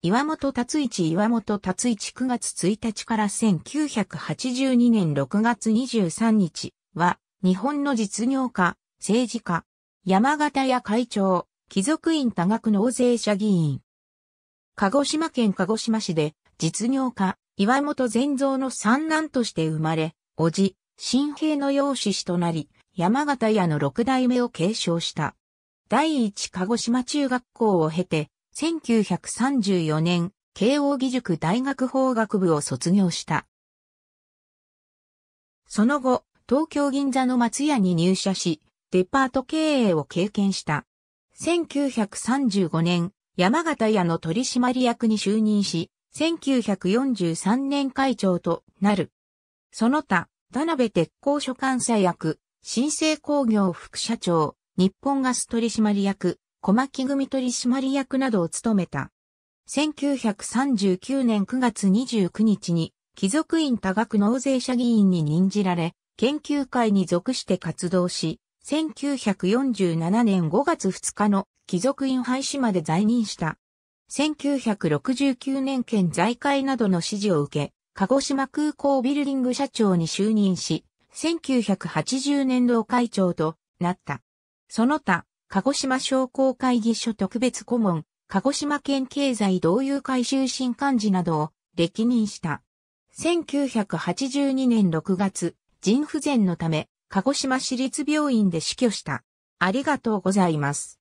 岩本達一岩本達一9月1日から1982年6月23日は日本の実業家、政治家、山形屋会長、貴族院多額納税者議員。鹿児島県鹿児島市で実業家、岩本善造の三男として生まれ、叔父、新兵の養子氏となり、山形屋の六代目を継承した。第一鹿児島中学校を経て、1934年、慶応義塾大学法学部を卒業した。その後、東京銀座の松屋に入社し、デパート経営を経験した。1935年、山形屋の取締役に就任し、1943年会長となる。その他、田辺鉄工所監査役、新生工業副社長、日本ガス取締役、小牧組取締役などを務めた。1939年9月29日に、貴族院多額納税者議員に任じられ、研究会に属して活動し、1947年5月2日の貴族院廃止まで在任した。1969年県財界などの指示を受け、鹿児島空港ビルディング社長に就任し、1980年度会長となった。その他、鹿児島商工会議所特別顧問、鹿児島県経済同友会終身幹事などを歴任した。1982年6月、腎不全のため、鹿児島市立病院で死去した。ありがとうございます。